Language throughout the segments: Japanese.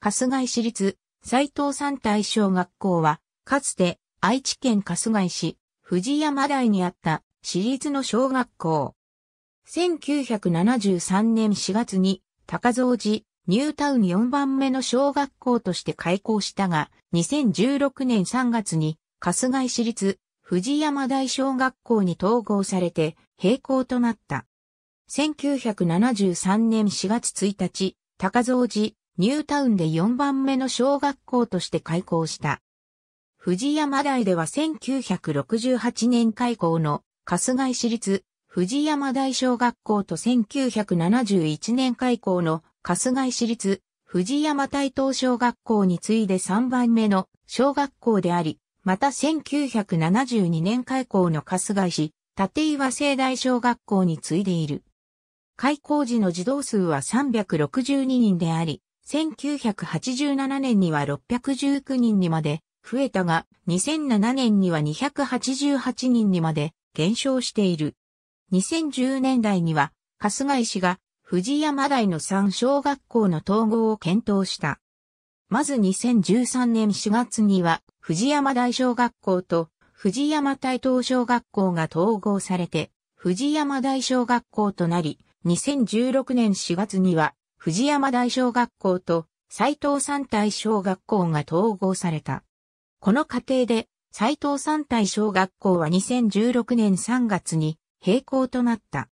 春日井市立斎藤三体小学校は、かつて愛知県春日井市藤山台にあった市立の小学校。1973年4月に高蔵寺ニュータウン4番目の小学校として開校したが、2016年3月に春日井市立藤山台小学校に統合されて閉校となった。1973年4月1日、高蔵寺ニュータウンで4番目の小学校として開校した。藤山大では1968年開校の春日井市立藤山大小学校と1971年開校の春日井市立藤山大東小学校に次いで3番目の小学校であり、また1972年開校の春日井市立岩西大小学校に次いでいる。開校時の児童数は362人であり、1987年には619人にまで増えたが、2007年には288人にまで減少している。2010年代には、春日井市が藤山台の3小学校の統合を検討した。まず2013年4月には、藤山台小学校と藤山台東小学校が統合されて、藤山台小学校となり、2016年4月には、藤山大小学校と斎藤三大小学校が統合された。この過程で斎藤三大小学校は2016年3月に閉校となった。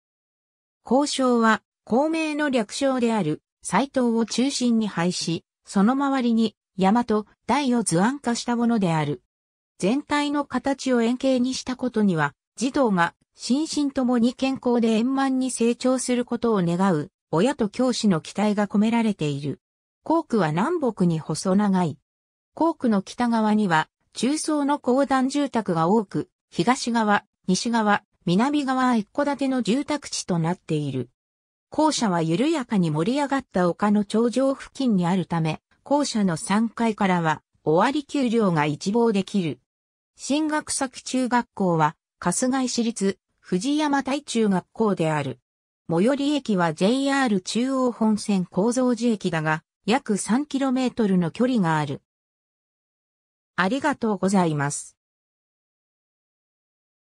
校章は校名の略称である斎藤を中心に廃止、その周りに山と台を図案化したものである。全体の形を円形にしたことには、児童が心身ともに健康で円満に成長することを願う親と教師の期待が込められている。校区は南北に細長い。校区の北側には中層の公団住宅が多く、東側、西側、南側一戸建ての住宅地となっている。校舎は緩やかに盛り上がった丘の頂上付近にあるため、校舎の3階からは、終わり給料が一望できる。進学先中学校は、春日井市立、藤山大中学校である。最寄り駅は JR 中央本線構造寺駅だが、約 3km の距離がある。ありがとうございます。